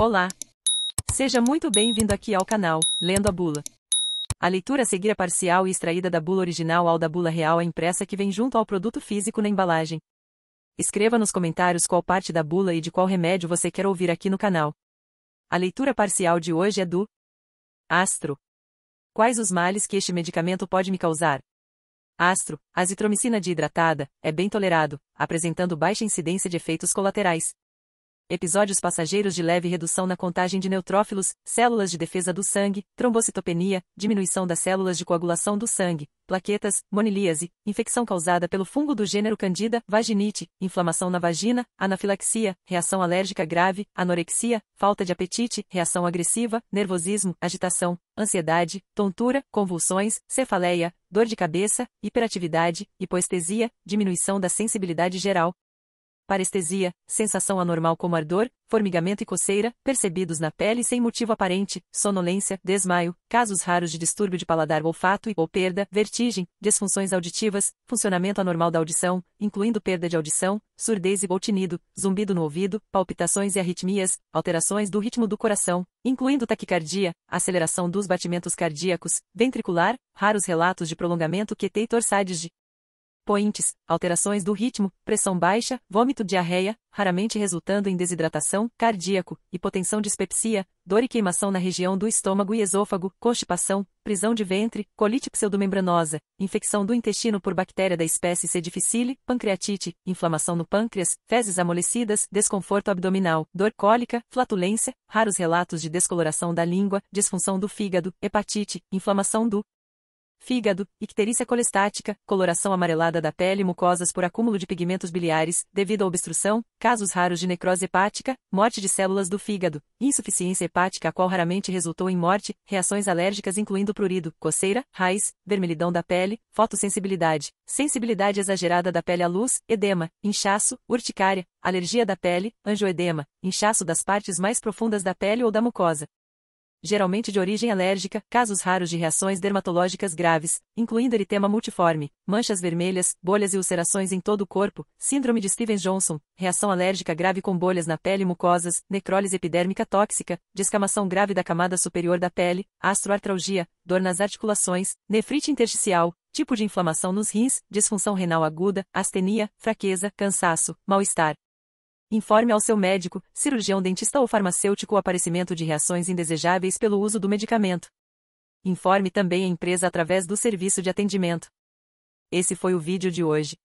Olá! Seja muito bem-vindo aqui ao canal Lendo a Bula. A leitura a seguir é parcial e extraída da bula original ao da bula real é impressa que vem junto ao produto físico na embalagem. Escreva nos comentários qual parte da bula e de qual remédio você quer ouvir aqui no canal. A leitura parcial de hoje é do Astro. Quais os males que este medicamento pode me causar? Astro, a azitromicina de hidratada, é bem tolerado, apresentando baixa incidência de efeitos colaterais episódios passageiros de leve redução na contagem de neutrófilos, células de defesa do sangue, trombocitopenia, diminuição das células de coagulação do sangue, plaquetas, monilíase, infecção causada pelo fungo do gênero Candida, vaginite, inflamação na vagina, anafilaxia, reação alérgica grave, anorexia, falta de apetite, reação agressiva, nervosismo, agitação, ansiedade, tontura, convulsões, cefaleia, dor de cabeça, hiperatividade, hipoestesia, diminuição da sensibilidade geral, parestesia, sensação anormal como ardor, formigamento e coceira, percebidos na pele sem motivo aparente, sonolência, desmaio, casos raros de distúrbio de paladar olfato e ou perda, vertigem, disfunções auditivas, funcionamento anormal da audição, incluindo perda de audição, surdez e tinido, zumbido no ouvido, palpitações e arritmias, alterações do ritmo do coração, incluindo taquicardia, aceleração dos batimentos cardíacos, ventricular, raros relatos de prolongamento que e torsades de points, alterações do ritmo, pressão baixa, vômito, diarreia, raramente resultando em desidratação, cardíaco, hipotensão, dispepsia, dor e queimação na região do estômago e esôfago, constipação, prisão de ventre, colite pseudomembranosa, infecção do intestino por bactéria da espécie C. difficile, pancreatite, inflamação no pâncreas, fezes amolecidas, desconforto abdominal, dor cólica, flatulência, raros relatos de descoloração da língua, disfunção do fígado, hepatite, inflamação do fígado, icterícia colestática, coloração amarelada da pele e mucosas por acúmulo de pigmentos biliares, devido à obstrução, casos raros de necrose hepática, morte de células do fígado, insuficiência hepática a qual raramente resultou em morte, reações alérgicas incluindo prurido, coceira, raiz, vermelhidão da pele, fotossensibilidade, sensibilidade exagerada da pele à luz, edema, inchaço, urticária, alergia da pele, angioedema, inchaço das partes mais profundas da pele ou da mucosa, geralmente de origem alérgica, casos raros de reações dermatológicas graves, incluindo eritema multiforme, manchas vermelhas, bolhas e ulcerações em todo o corpo, síndrome de Stevens-Johnson, reação alérgica grave com bolhas na pele e mucosas, necrólise epidérmica tóxica, descamação grave da camada superior da pele, astroartralgia, dor nas articulações, nefrite intersticial, tipo de inflamação nos rins, disfunção renal aguda, astenia, fraqueza, cansaço, mal-estar, Informe ao seu médico, cirurgião dentista ou farmacêutico o aparecimento de reações indesejáveis pelo uso do medicamento. Informe também a empresa através do serviço de atendimento. Esse foi o vídeo de hoje.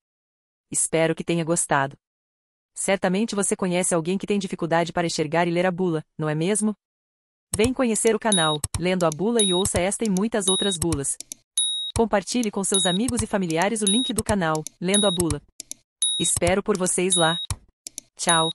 Espero que tenha gostado. Certamente você conhece alguém que tem dificuldade para enxergar e ler a bula, não é mesmo? Vem conhecer o canal, lendo a bula e ouça esta e muitas outras bulas. Compartilhe com seus amigos e familiares o link do canal, lendo a bula. Espero por vocês lá. Chao.